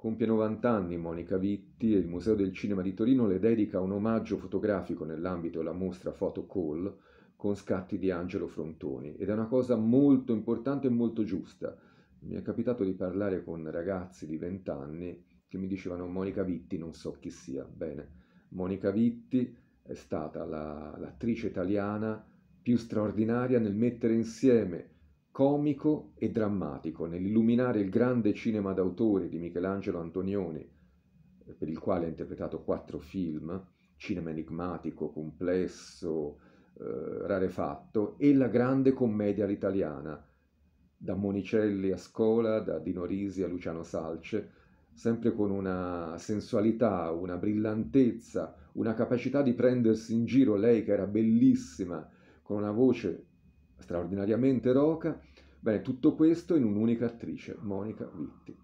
Compie 90 anni Monica Vitti e il Museo del Cinema di Torino le dedica un omaggio fotografico nell'ambito della mostra Photo Call con scatti di Angelo Frontoni ed è una cosa molto importante e molto giusta. Mi è capitato di parlare con ragazzi di 20 anni che mi dicevano Monica Vitti non so chi sia. Bene, Monica Vitti è stata la, l'attrice italiana più straordinaria nel mettere insieme comico e drammatico nell'illuminare il grande cinema d'autore di Michelangelo Antonioni, eh, per il quale ha interpretato quattro film, cinema enigmatico, complesso, eh, rarefatto, e la grande commedia all'italiana, da Monicelli a Scola, da Dino Risi a Luciano Salce, sempre con una sensualità, una brillantezza, una capacità di prendersi in giro lei che era bellissima, con una voce straordinariamente roca. Bene, tutto questo in un'unica attrice, Monica Vitti.